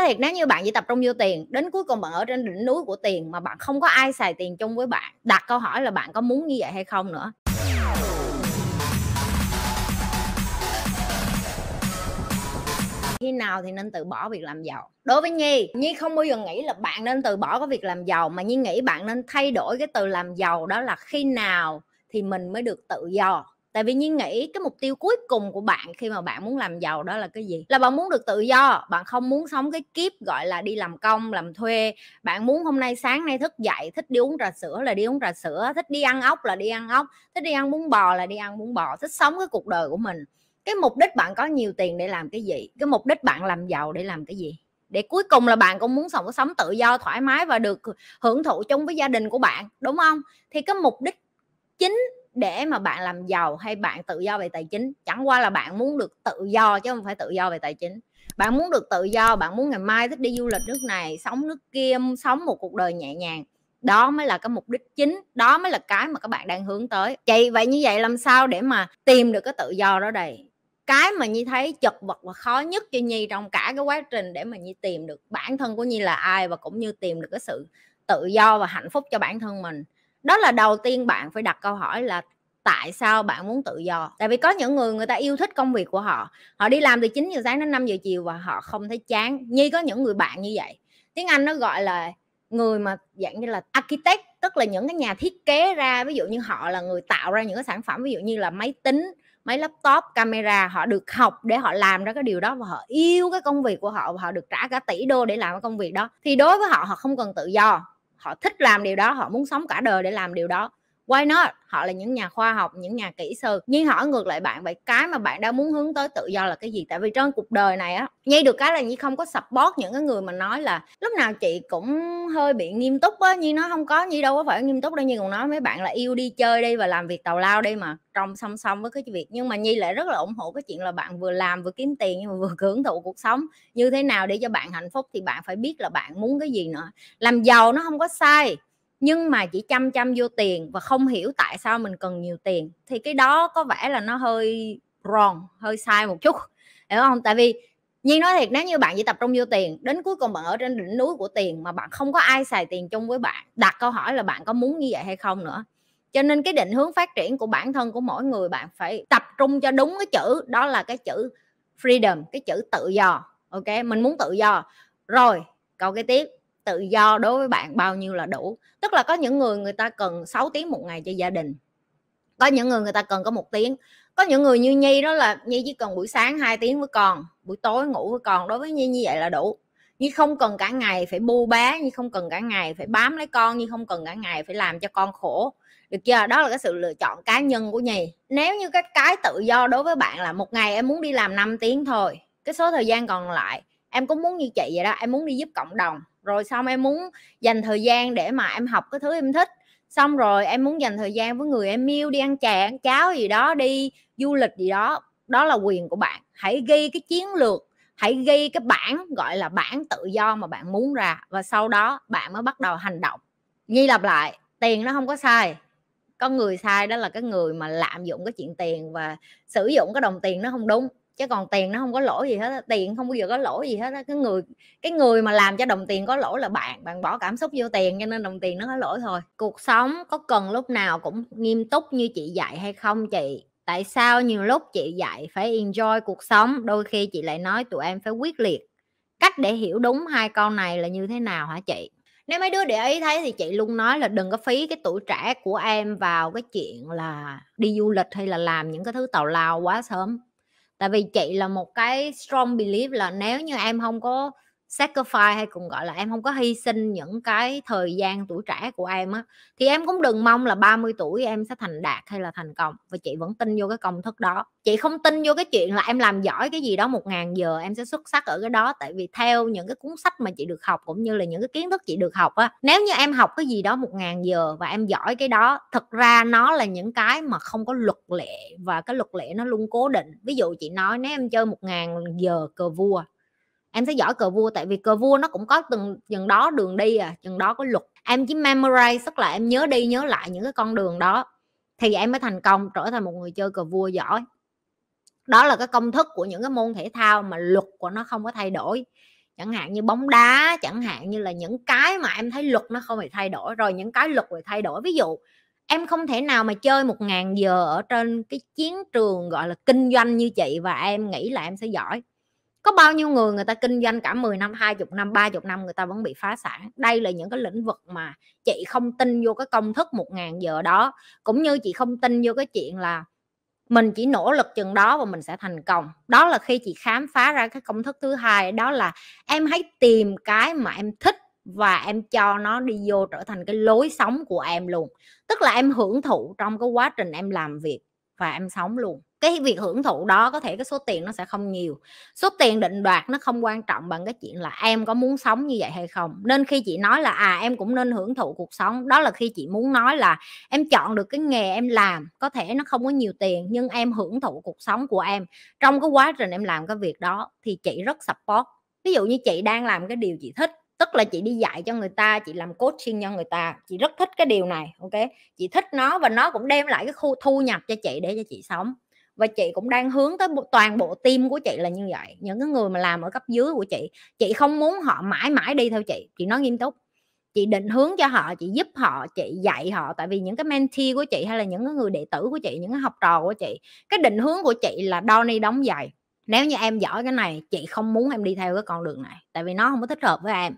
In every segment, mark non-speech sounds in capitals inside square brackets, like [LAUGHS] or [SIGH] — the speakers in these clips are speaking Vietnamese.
nói thiệt nếu như bạn chỉ tập trung vô tiền đến cuối cùng bạn ở trên đỉnh núi của tiền mà bạn không có ai xài tiền chung với bạn đặt câu hỏi là bạn có muốn như vậy hay không nữa khi nào thì nên từ bỏ việc làm giàu đối với nhi nhi không bao giờ nghĩ là bạn nên từ bỏ cái việc làm giàu mà nhi nghĩ bạn nên thay đổi cái từ làm giàu đó là khi nào thì mình mới được tự do tại vì nhiên nghĩ cái mục tiêu cuối cùng của bạn khi mà bạn muốn làm giàu đó là cái gì là bạn muốn được tự do bạn không muốn sống cái kiếp gọi là đi làm công làm thuê bạn muốn hôm nay sáng nay thức dậy thích đi uống trà sữa là đi uống trà sữa thích đi ăn ốc là đi ăn ốc thích đi ăn bún bò là đi ăn bún bò thích sống cái cuộc đời của mình cái mục đích bạn có nhiều tiền để làm cái gì cái mục đích bạn làm giàu để làm cái gì để cuối cùng là bạn cũng muốn sống sống tự do thoải mái và được hưởng thụ chung với gia đình của bạn đúng không thì cái mục đích chính để mà bạn làm giàu hay bạn tự do về tài chính chẳng qua là bạn muốn được tự do chứ không phải tự do về tài chính bạn muốn được tự do bạn muốn ngày mai thích đi du lịch nước này sống nước kia sống một cuộc đời nhẹ nhàng đó mới là cái mục đích chính đó mới là cái mà các bạn đang hướng tới vậy vậy như vậy làm sao để mà tìm được cái tự do đó đây cái mà nhi thấy chật vật và khó nhất cho nhi trong cả cái quá trình để mà nhi tìm được bản thân của nhi là ai và cũng như tìm được cái sự tự do và hạnh phúc cho bản thân mình đó là đầu tiên bạn phải đặt câu hỏi là tại sao bạn muốn tự do tại vì có những người người ta yêu thích công việc của họ họ đi làm từ 9 giờ sáng đến 5 giờ chiều và họ không thấy chán như có những người bạn như vậy tiếng anh nó gọi là người mà dạng như là architect tức là những cái nhà thiết kế ra ví dụ như họ là người tạo ra những cái sản phẩm ví dụ như là máy tính máy laptop camera họ được học để họ làm ra cái điều đó và họ yêu cái công việc của họ và họ được trả cả tỷ đô để làm cái công việc đó thì đối với họ họ không cần tự do họ thích làm điều đó họ muốn sống cả đời để làm điều đó why not họ là những nhà khoa học những nhà kỹ sư nhưng hỏi ngược lại bạn vậy cái mà bạn đang muốn hướng tới tự do là cái gì tại vì trong cuộc đời này á nhi được cái là nhi không có support những cái người mà nói là lúc nào chị cũng hơi bị nghiêm túc á nhi nó không có nhi đâu có phải nghiêm túc đâu nhi còn nói mấy bạn là yêu đi chơi đi và làm việc tào lao đi mà trong song song với cái việc nhưng mà nhi lại rất là ủng hộ cái chuyện là bạn vừa làm vừa kiếm tiền nhưng mà vừa [LAUGHS] hưởng thụ cuộc sống như thế nào để cho bạn hạnh phúc thì bạn phải biết là bạn muốn cái gì nữa làm giàu nó không có sai nhưng mà chỉ chăm chăm vô tiền và không hiểu tại sao mình cần nhiều tiền thì cái đó có vẻ là nó hơi wrong hơi sai một chút hiểu không tại vì như nói thiệt nếu như bạn chỉ tập trung vô tiền đến cuối cùng bạn ở trên đỉnh núi của tiền mà bạn không có ai xài tiền chung với bạn đặt câu hỏi là bạn có muốn như vậy hay không nữa cho nên cái định hướng phát triển của bản thân của mỗi người bạn phải tập trung cho đúng cái chữ đó là cái chữ freedom cái chữ tự do ok mình muốn tự do rồi câu cái tiếp tự do đối với bạn bao nhiêu là đủ tức là có những người người ta cần 6 tiếng một ngày cho gia đình có những người người ta cần có một tiếng có những người như nhi đó là nhi chỉ cần buổi sáng 2 tiếng với con buổi tối ngủ với con đối với nhi như vậy là đủ nhi không cần cả ngày phải bu bá nhi không cần cả ngày phải bám lấy con nhi không cần cả ngày phải làm cho con khổ được chưa đó là cái sự lựa chọn cá nhân của nhì nếu như cái cái tự do đối với bạn là một ngày em muốn đi làm 5 tiếng thôi cái số thời gian còn lại em cũng muốn như chị vậy đó em muốn đi giúp cộng đồng rồi xong em muốn dành thời gian để mà em học cái thứ em thích xong rồi em muốn dành thời gian với người em yêu đi ăn chè ăn cháo gì đó đi du lịch gì đó đó là quyền của bạn hãy ghi cái chiến lược hãy ghi cái bản gọi là bản tự do mà bạn muốn ra và sau đó bạn mới bắt đầu hành động nhi lặp lại tiền nó không có sai có người sai đó là cái người mà lạm dụng cái chuyện tiền và sử dụng cái đồng tiền nó không đúng chứ còn tiền nó không có lỗi gì hết đó. tiền không bao giờ có lỗi gì hết đó. cái người cái người mà làm cho đồng tiền có lỗi là bạn bạn bỏ cảm xúc vô tiền cho nên đồng tiền nó có lỗi thôi cuộc sống có cần lúc nào cũng nghiêm túc như chị dạy hay không chị tại sao nhiều lúc chị dạy phải enjoy cuộc sống đôi khi chị lại nói tụi em phải quyết liệt cách để hiểu đúng hai con này là như thế nào hả chị nếu mấy đứa để ý thấy thì chị luôn nói là đừng có phí cái tuổi trẻ của em vào cái chuyện là đi du lịch hay là làm những cái thứ tào lao quá sớm tại vì chị là một cái strong belief là nếu như em không có sacrifice hay còn gọi là em không có hy sinh những cái thời gian tuổi trẻ của em á thì em cũng đừng mong là 30 tuổi em sẽ thành đạt hay là thành công và chị vẫn tin vô cái công thức đó chị không tin vô cái chuyện là em làm giỏi cái gì đó một ngàn giờ em sẽ xuất sắc ở cái đó tại vì theo những cái cuốn sách mà chị được học cũng như là những cái kiến thức chị được học á nếu như em học cái gì đó một ngàn giờ và em giỏi cái đó thật ra nó là những cái mà không có luật lệ và cái luật lệ nó luôn cố định ví dụ chị nói nếu em chơi một ngàn giờ cờ vua em sẽ giỏi cờ vua tại vì cờ vua nó cũng có từng chừng đó đường đi à chừng đó có luật em chỉ memorize tức là em nhớ đi nhớ lại những cái con đường đó thì em mới thành công trở thành một người chơi cờ vua giỏi đó là cái công thức của những cái môn thể thao mà luật của nó không có thay đổi chẳng hạn như bóng đá chẳng hạn như là những cái mà em thấy luật nó không hề thay đổi rồi những cái luật về thay đổi ví dụ em không thể nào mà chơi một ngàn giờ ở trên cái chiến trường gọi là kinh doanh như chị và em nghĩ là em sẽ giỏi có bao nhiêu người người ta kinh doanh cả 10 năm 20 năm 30 năm người ta vẫn bị phá sản đây là những cái lĩnh vực mà chị không tin vô cái công thức 1.000 giờ đó cũng như chị không tin vô cái chuyện là mình chỉ nỗ lực chừng đó và mình sẽ thành công đó là khi chị khám phá ra cái công thức thứ hai đó là em hãy tìm cái mà em thích và em cho nó đi vô trở thành cái lối sống của em luôn tức là em hưởng thụ trong cái quá trình em làm việc và em sống luôn cái việc hưởng thụ đó có thể cái số tiền nó sẽ không nhiều số tiền định đoạt nó không quan trọng bằng cái chuyện là em có muốn sống như vậy hay không nên khi chị nói là à em cũng nên hưởng thụ cuộc sống đó là khi chị muốn nói là em chọn được cái nghề em làm có thể nó không có nhiều tiền nhưng em hưởng thụ cuộc sống của em trong cái quá trình em làm cái việc đó thì chị rất support ví dụ như chị đang làm cái điều chị thích tức là chị đi dạy cho người ta chị làm coaching cho người ta chị rất thích cái điều này ok chị thích nó và nó cũng đem lại cái khu thu nhập cho chị để cho chị sống và chị cũng đang hướng tới toàn bộ team của chị là như vậy những cái người mà làm ở cấp dưới của chị chị không muốn họ mãi mãi đi theo chị chị nói nghiêm túc chị định hướng cho họ chị giúp họ chị dạy họ tại vì những cái mentee của chị hay là những cái người đệ tử của chị những cái học trò của chị cái định hướng của chị là Donny đóng giày nếu như em giỏi cái này chị không muốn em đi theo cái con đường này tại vì nó không có thích hợp với em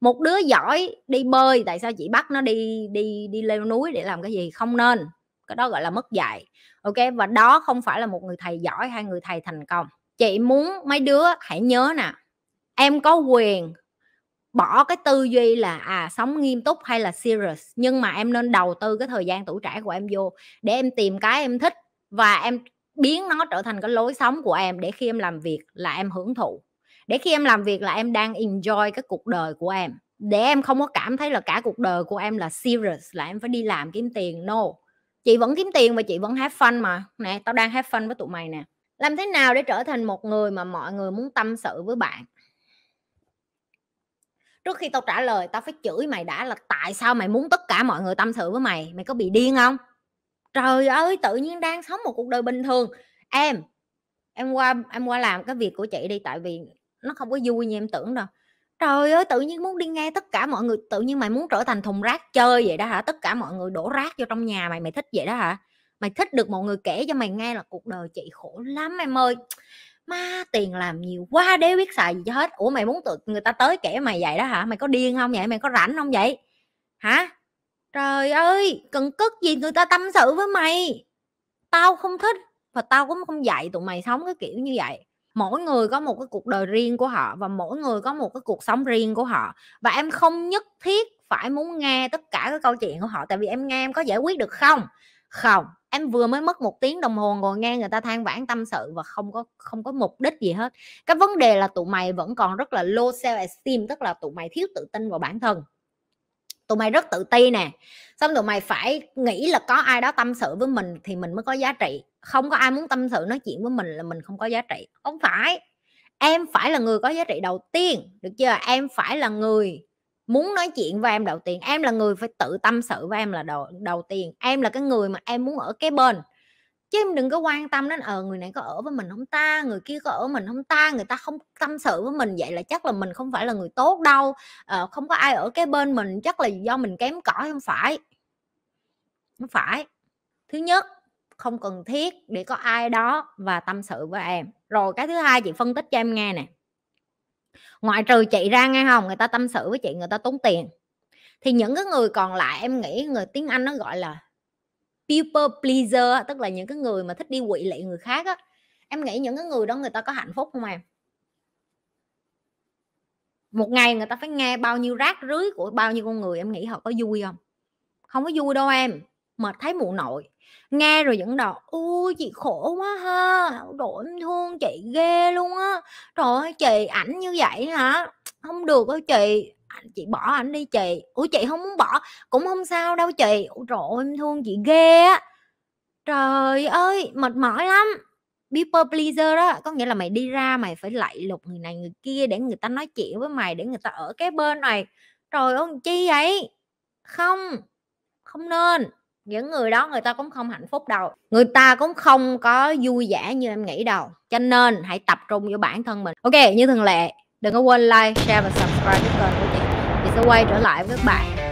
một đứa giỏi đi bơi tại sao chị bắt nó đi đi đi leo núi để làm cái gì không nên cái đó gọi là mất dạy ok và đó không phải là một người thầy giỏi hay người thầy thành công chị muốn mấy đứa hãy nhớ nè em có quyền bỏ cái tư duy là à sống nghiêm túc hay là serious nhưng mà em nên đầu tư cái thời gian tuổi trẻ của em vô để em tìm cái em thích và em biến nó trở thành cái lối sống của em để khi em làm việc là em hưởng thụ để khi em làm việc là em đang enjoy cái cuộc đời của em để em không có cảm thấy là cả cuộc đời của em là serious là em phải đi làm kiếm tiền no chị vẫn kiếm tiền và chị vẫn have fun mà nè tao đang have fun với tụi mày nè làm thế nào để trở thành một người mà mọi người muốn tâm sự với bạn trước khi tao trả lời tao phải chửi mày đã là tại sao mày muốn tất cả mọi người tâm sự với mày mày có bị điên không trời ơi tự nhiên đang sống một cuộc đời bình thường em em qua em qua làm cái việc của chị đi tại vì nó không có vui như em tưởng đâu trời ơi tự nhiên muốn đi nghe tất cả mọi người tự nhiên mày muốn trở thành thùng rác chơi vậy đó hả tất cả mọi người đổ rác vô trong nhà mày mày thích vậy đó hả mày thích được mọi người kể cho mày nghe là cuộc đời chị khổ lắm em ơi má tiền làm nhiều quá để biết xài gì cho hết ủa mày muốn tự người ta tới kể mày vậy đó hả mày có điên không vậy mày có rảnh không vậy hả trời ơi cần cất gì người ta tâm sự với mày tao không thích và tao cũng không dạy tụi mày sống cái kiểu như vậy mỗi người có một cái cuộc đời riêng của họ và mỗi người có một cái cuộc sống riêng của họ và em không nhất thiết phải muốn nghe tất cả các câu chuyện của họ tại vì em nghe em có giải quyết được không không em vừa mới mất một tiếng đồng hồ ngồi nghe người ta than vãn tâm sự và không có không có mục đích gì hết cái vấn đề là tụi mày vẫn còn rất là low self esteem tức là tụi mày thiếu tự tin vào bản thân tụi mày rất tự ti nè xong tụi mày phải nghĩ là có ai đó tâm sự với mình thì mình mới có giá trị không có ai muốn tâm sự nói chuyện với mình là mình không có giá trị không phải em phải là người có giá trị đầu tiên được chưa em phải là người muốn nói chuyện với em đầu tiên em là người phải tự tâm sự với em là đầu đầu tiên em là cái người mà em muốn ở cái bên chứ em đừng có quan tâm đến ờ người này có ở với mình không ta người kia có ở mình không ta người ta không tâm sự với mình vậy là chắc là mình không phải là người tốt đâu ờ, không có ai ở cái bên mình chắc là do mình kém cỏi không phải không phải thứ nhất không cần thiết để có ai đó và tâm sự với em rồi cái thứ hai chị phân tích cho em nghe nè ngoại trừ chị ra nghe không người ta tâm sự với chị người ta tốn tiền thì những cái người còn lại em nghĩ người tiếng anh nó gọi là people pleaser tức là những cái người mà thích đi quỵ lệ người khác á em nghĩ những cái người đó người ta có hạnh phúc không em một ngày người ta phải nghe bao nhiêu rác rưới của bao nhiêu con người em nghĩ họ có vui không không có vui đâu em mệt thấy mụ nội nghe rồi vẫn đỏ u chị khổ quá ha đội em thương chị ghê luôn á trời ơi chị ảnh như vậy hả không được đâu chị à, chị bỏ ảnh đi chị ủa chị không muốn bỏ cũng không sao đâu chị ủa trời ơi, em thương chị ghê á trời ơi mệt mỏi lắm people pleaser đó có nghĩa là mày đi ra mày phải lạy lục người này người kia để người ta nói chuyện với mày để người ta ở cái bên này trời ơi chi vậy không không nên những người đó người ta cũng không hạnh phúc đâu người ta cũng không có vui vẻ như em nghĩ đâu cho nên hãy tập trung vào bản thân mình ok như thường lệ đừng có quên like share và subscribe cho kênh của chị chị sẽ quay trở lại với các bạn